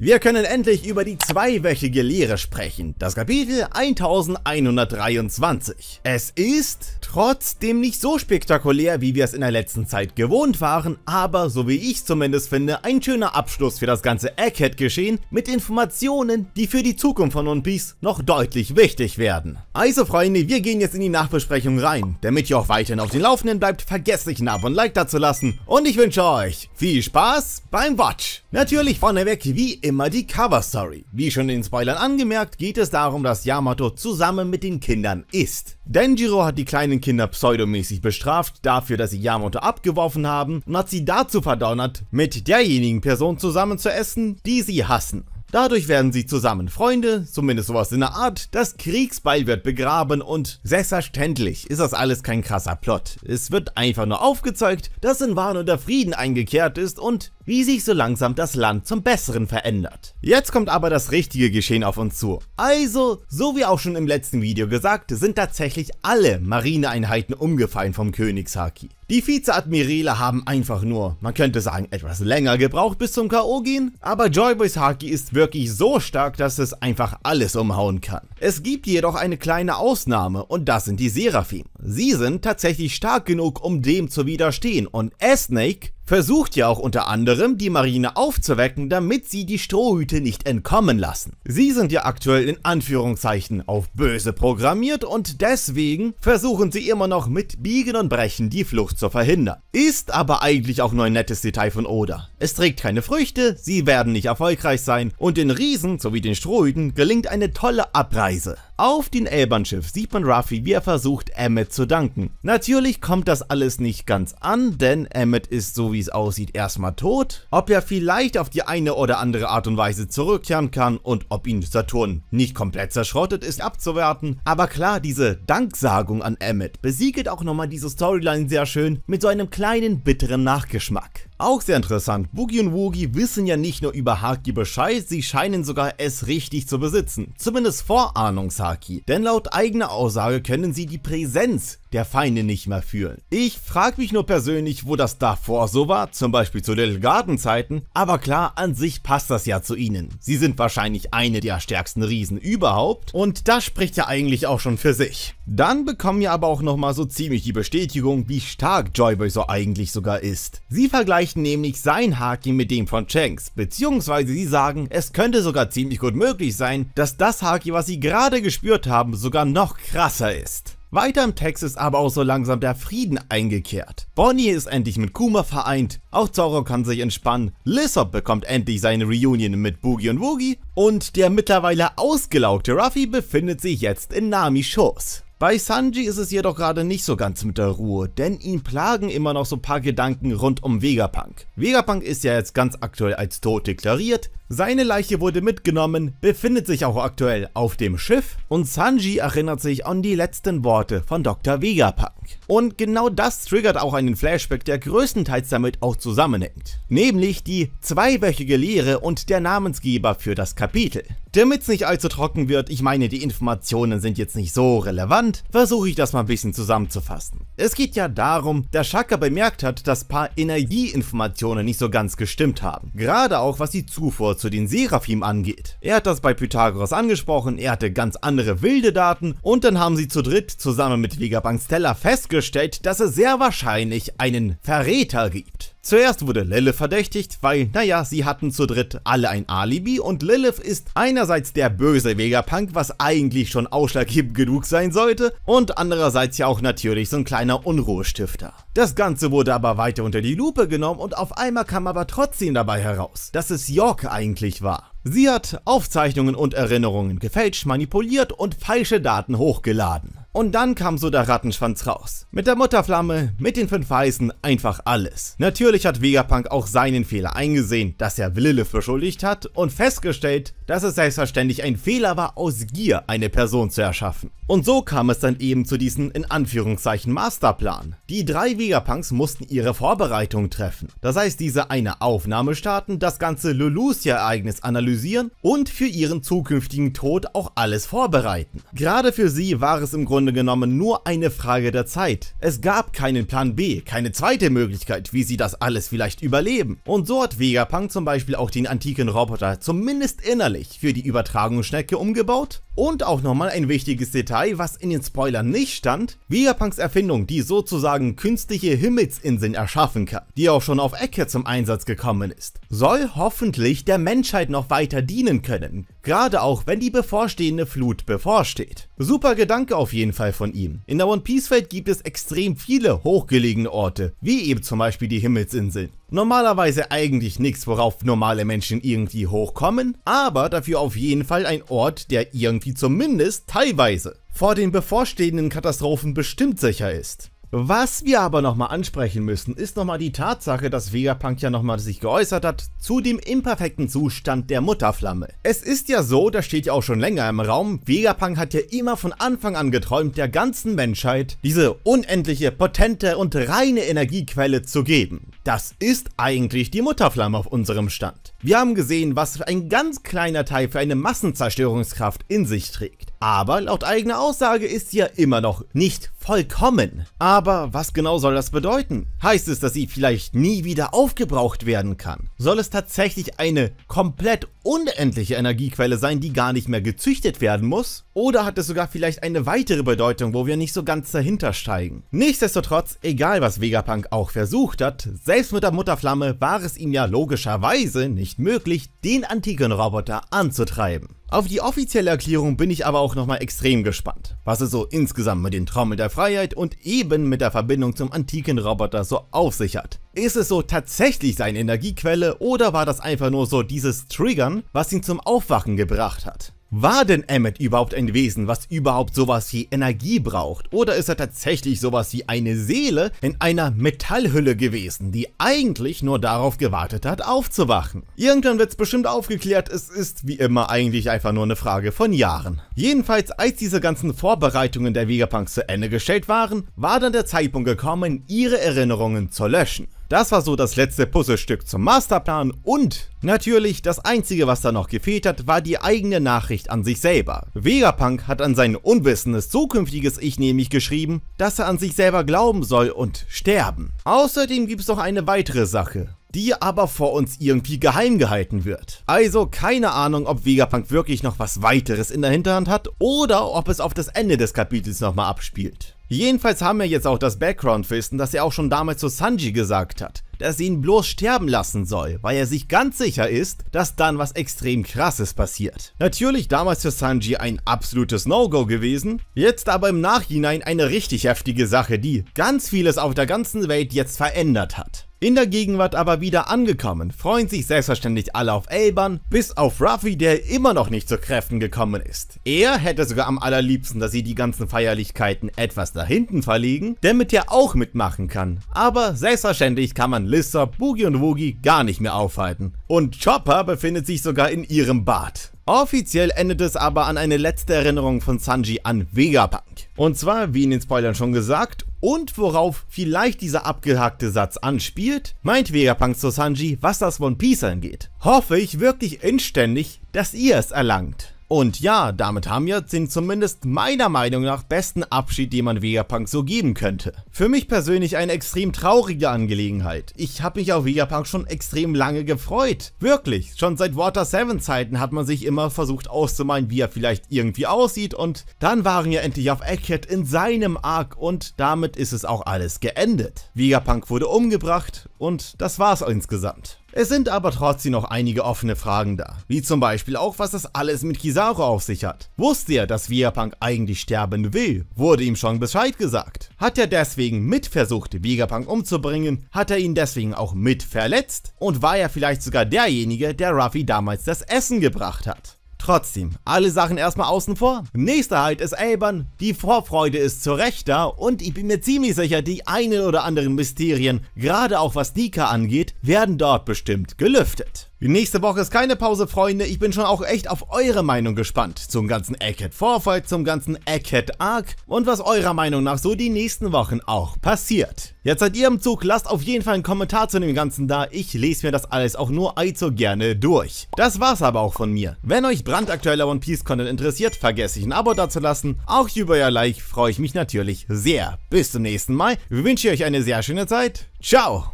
Wir können endlich über die zweiwöchige Lehre sprechen, das Kapitel 1123. Es ist trotzdem nicht so spektakulär, wie wir es in der letzten Zeit gewohnt waren, aber so wie ich zumindest finde, ein schöner Abschluss für das ganze Egghead-Geschehen mit Informationen, die für die Zukunft von One Piece noch deutlich wichtig werden. Also Freunde, wir gehen jetzt in die Nachbesprechung rein. Damit ihr auch weiterhin auf den Laufenden bleibt, vergesst nicht ein Abo und Like dazulassen und ich wünsche euch viel Spaß beim Watch. Natürlich vorneweg wie immer die Cover-Story. Wie schon in den Spoilern angemerkt, geht es darum, dass Yamato zusammen mit den Kindern isst. Denjiro hat die kleinen Kinder pseudomäßig bestraft dafür, dass sie Yamato abgeworfen haben und hat sie dazu verdonnert, mit derjenigen Person zusammen zu essen, die sie hassen. Dadurch werden sie zusammen Freunde, zumindest sowas in der Art, das Kriegsbeil wird begraben und selbstverständlich ist das alles kein krasser Plot. Es wird einfach nur aufgezeigt, dass in Wano der Frieden eingekehrt ist und wie sich so langsam das Land zum Besseren verändert. Jetzt kommt aber das richtige Geschehen auf uns zu. Also, so wie auch schon im letzten Video gesagt, sind tatsächlich alle Marineeinheiten umgefallen vom Königshaki. Die Vizeadmirale haben einfach nur, man könnte sagen, etwas länger gebraucht bis zum K.O. gehen, aber Joyboys Haki ist wirklich wirklich so stark, dass es einfach alles umhauen kann. Es gibt jedoch eine kleine Ausnahme und das sind die Seraphim. Sie sind tatsächlich stark genug, um dem zu widerstehen und Snake versucht ja auch unter anderem, die Marine aufzuwecken, damit sie die Strohhüte nicht entkommen lassen. Sie sind ja aktuell in Anführungszeichen auf böse programmiert und deswegen versuchen sie immer noch mit Biegen und Brechen die Flucht zu verhindern. Ist aber eigentlich auch nur ein nettes Detail von Oda. Es trägt keine Früchte, sie werden nicht erfolgreich sein und den Riesen sowie den Strohhüten gelingt eine tolle Abreise. Auf dem Elbern-Schiff sieht man Ruffy, wie er versucht Emmet zu danken. Natürlich kommt das alles nicht ganz an, denn Emmet ist so wie es aussieht erstmal tot. Ob er vielleicht auf die eine oder andere Art und Weise zurückkehren kann und ob ihn Saturn nicht komplett zerschrottet ist abzuwerten. Aber klar, diese Danksagung an Emmet besiegelt auch nochmal diese Storyline sehr schön mit so einem kleinen bitteren Nachgeschmack. Auch sehr interessant, Boogie und Woogie wissen ja nicht nur über Haki Bescheid, sie scheinen sogar es richtig zu besitzen. Zumindest Vorahnungshaki, denn laut eigener Aussage können sie die Präsenz der Feinde nicht mehr fühlen. Ich frage mich nur persönlich, wo das davor so war, zum Beispiel zu Little Garden Zeiten, aber klar, an sich passt das ja zu ihnen. Sie sind wahrscheinlich eine der stärksten Riesen überhaupt und das spricht ja eigentlich auch schon für sich. Dann bekommen wir aber auch nochmal so ziemlich die Bestätigung, wie stark Joyboy so eigentlich sogar ist. Sie vergleicht vergleichen nämlich sein Haki mit dem von Shanks, beziehungsweise sie sagen, es könnte sogar ziemlich gut möglich sein, dass das Haki, was sie gerade gespürt haben, sogar noch krasser ist. Weiter im Text ist aber auch so langsam der Frieden eingekehrt. Bonnie ist endlich mit Kuma vereint, auch Zoro kann sich entspannen, Lissop bekommt endlich seine Reunion mit Boogie und Woogie und der mittlerweile ausgelaugte Ruffy befindet sich jetzt in Namis Schoß. Bei Sanji ist es jedoch gerade nicht so ganz mit der Ruhe, denn ihn plagen immer noch so ein paar Gedanken rund um Vegapunk. Vegapunk ist ja jetzt ganz aktuell als tot deklariert, seine Leiche wurde mitgenommen, befindet sich auch aktuell auf dem Schiff und Sanji erinnert sich an die letzten Worte von Dr. Vegapunk. Und genau das triggert auch einen Flashback, der größtenteils damit auch zusammenhängt, nämlich die zweiwöchige Lehre und der Namensgeber für das Kapitel. Damit es nicht allzu trocken wird, ich meine die Informationen sind jetzt nicht so relevant, versuche ich das mal ein bisschen zusammenzufassen. Es geht ja darum, dass Shaka bemerkt hat, dass paar Energieinformationen nicht so ganz gestimmt haben. Gerade auch was die Zufuhr zu den Seraphim angeht. Er hat das bei Pythagoras angesprochen, er hatte ganz andere wilde Daten und dann haben sie zu dritt zusammen mit Vega Bankstella festgestellt, dass es sehr wahrscheinlich einen Verräter gibt. Zuerst wurde Lilith verdächtigt, weil, naja, sie hatten zu dritt alle ein Alibi und Lilith ist einerseits der böse Vegapunk, was eigentlich schon ausschlaggebend genug sein sollte, und andererseits ja auch natürlich so ein kleiner Unruhestifter. Das Ganze wurde aber weiter unter die Lupe genommen und auf einmal kam aber trotzdem dabei heraus, dass es York eigentlich war. Sie hat Aufzeichnungen und Erinnerungen gefälscht, manipuliert und falsche Daten hochgeladen. Und dann kam so der Rattenschwanz raus. Mit der Mutterflamme, mit den fünf Weißen, einfach alles. Natürlich hat Vegapunk auch seinen Fehler eingesehen, dass er Lilith verschuldigt hat und festgestellt, dass es selbstverständlich ein Fehler war, aus Gier eine Person zu erschaffen. Und so kam es dann eben zu diesem in Anführungszeichen Masterplan. Die drei Vegapunks mussten ihre Vorbereitungen treffen. Das heißt, diese eine Aufnahme starten, das ganze lulucia ereignis analysieren und für ihren zukünftigen Tod auch alles vorbereiten. Gerade für sie war es im Grunde Grunde genommen nur eine Frage der Zeit. Es gab keinen Plan B, keine zweite Möglichkeit, wie sie das alles vielleicht überleben. Und so hat Vegapunk zum Beispiel auch den antiken Roboter zumindest innerlich für die Übertragungsschnecke umgebaut und auch nochmal ein wichtiges Detail, was in den Spoilern nicht stand, Vegapunks Erfindung, die sozusagen künstliche Himmelsinseln erschaffen kann, die auch schon auf Ecke zum Einsatz gekommen ist, soll hoffentlich der Menschheit noch weiter dienen können, gerade auch wenn die bevorstehende Flut bevorsteht. Super Gedanke auf jeden Fall von ihm. In der One Piece Welt gibt es extrem viele hochgelegene Orte, wie eben zum Beispiel die Himmelsinseln. Normalerweise eigentlich nichts, worauf normale Menschen irgendwie hochkommen, aber dafür auf jeden Fall ein Ort, der irgendwie zumindest teilweise vor den bevorstehenden Katastrophen bestimmt sicher ist. Was wir aber nochmal ansprechen müssen, ist nochmal die Tatsache, dass Vegapunk ja nochmal sich geäußert hat zu dem imperfekten Zustand der Mutterflamme. Es ist ja so, das steht ja auch schon länger im Raum, Vegapunk hat ja immer von Anfang an geträumt, der ganzen Menschheit diese unendliche, potente und reine Energiequelle zu geben. Das ist eigentlich die Mutterflamme auf unserem Stand. Wir haben gesehen, was ein ganz kleiner Teil für eine Massenzerstörungskraft in sich trägt. Aber laut eigener Aussage ist sie ja immer noch nicht vollkommen. Aber was genau soll das bedeuten? Heißt es, dass sie vielleicht nie wieder aufgebraucht werden kann? Soll es tatsächlich eine komplett unendliche Energiequelle sein, die gar nicht mehr gezüchtet werden muss? Oder hat es sogar vielleicht eine weitere Bedeutung, wo wir nicht so ganz dahinter steigen? Nichtsdestotrotz, egal was Vegapunk auch versucht hat, selbst mit der Mutterflamme war es ihm ja logischerweise nicht nicht möglich, den Antigon-Roboter anzutreiben. Auf die offizielle Erklärung bin ich aber auch nochmal extrem gespannt, was es so insgesamt mit den Trommeln der Freiheit und eben mit der Verbindung zum antiken Roboter so auf sich hat. Ist es so tatsächlich seine Energiequelle oder war das einfach nur so dieses Triggern, was ihn zum Aufwachen gebracht hat? War denn Emmet überhaupt ein Wesen, was überhaupt sowas wie Energie braucht? Oder ist er tatsächlich sowas wie eine Seele in einer Metallhülle gewesen, die eigentlich nur darauf gewartet hat, aufzuwachen? Irgendwann wird's bestimmt aufgeklärt, es ist wie immer eigentlich einfach nur eine Frage von Jahren. Jedenfalls, als diese ganzen Vorbereitungen der Vegapunks zu Ende gestellt waren, war dann der Zeitpunkt gekommen, ihre Erinnerungen zu löschen. Das war so das letzte Puzzlestück zum Masterplan und natürlich das einzige, was da noch gefehlt hat, war die eigene Nachricht an sich selber. Vegapunk hat an sein unwissendes zukünftiges Ich nämlich geschrieben, dass er an sich selber glauben soll und sterben. Außerdem gibt es noch eine weitere Sache die aber vor uns irgendwie geheim gehalten wird. Also keine Ahnung, ob Vegapunk wirklich noch was weiteres in der Hinterhand hat oder ob es auf das Ende des Kapitels nochmal abspielt. Jedenfalls haben wir jetzt auch das Background-Wissen, das er auch schon damals zu Sanji gesagt hat, dass er ihn bloß sterben lassen soll, weil er sich ganz sicher ist, dass dann was extrem krasses passiert. Natürlich damals für Sanji ein absolutes No-Go gewesen, jetzt aber im Nachhinein eine richtig heftige Sache, die ganz vieles auf der ganzen Welt jetzt verändert hat. In der Gegenwart aber wieder angekommen, freuen sich selbstverständlich alle auf Elban, bis auf Ruffy, der immer noch nicht zu Kräften gekommen ist. Er hätte sogar am allerliebsten, dass sie die ganzen Feierlichkeiten etwas nach hinten verlegen, damit er auch mitmachen kann. Aber selbstverständlich kann man Lissa, Boogie und Woogie gar nicht mehr aufhalten. Und Chopper befindet sich sogar in ihrem Bad. Offiziell endet es aber an eine letzte Erinnerung von Sanji an Vegapunk. Und zwar, wie in den Spoilern schon gesagt, und worauf vielleicht dieser abgehackte Satz anspielt, meint Vegapunk Sanji, was das One Piece angeht. Hoffe ich wirklich inständig, dass ihr es erlangt. Und ja, damit haben wir den zumindest meiner Meinung nach besten Abschied, den man Vegapunk so geben könnte. Für mich persönlich eine extrem traurige Angelegenheit. Ich habe mich auf Vegapunk schon extrem lange gefreut. Wirklich, schon seit Water 7 Zeiten hat man sich immer versucht auszumalen, wie er vielleicht irgendwie aussieht und dann waren wir endlich auf Egghead in seinem Arc und damit ist es auch alles geendet. Vegapunk wurde umgebracht und das war's insgesamt. Es sind aber trotzdem noch einige offene Fragen da, wie zum Beispiel auch, was das alles mit Kizaru auf sich hat. Wusste er, dass Vegapunk eigentlich sterben will? Wurde ihm schon Bescheid gesagt? Hat er deswegen mit versucht, Vegapunk umzubringen? Hat er ihn deswegen auch mit verletzt? Und war er vielleicht sogar derjenige, der Ruffy damals das Essen gebracht hat? Trotzdem, alle Sachen erstmal außen vor. Nächster Halt ist Elbern, die Vorfreude ist zur da und ich bin mir ziemlich sicher, die einen oder anderen Mysterien, gerade auch was Nika angeht, werden dort bestimmt gelüftet. Nächste Woche ist keine Pause, Freunde. Ich bin schon auch echt auf eure Meinung gespannt. Zum ganzen Egghead Vorfall, zum ganzen Egghead Arc und was eurer Meinung nach so die nächsten Wochen auch passiert. Jetzt seid ihr im Zug, lasst auf jeden Fall einen Kommentar zu dem Ganzen da. Ich lese mir das alles auch nur allzu gerne durch. Das war's aber auch von mir. Wenn euch brandaktueller One Piece Content interessiert, vergesst nicht ein Abo dazulassen. Auch über euer Like freue ich mich natürlich sehr. Bis zum nächsten Mal. Ich wünsche euch eine sehr schöne Zeit. Ciao!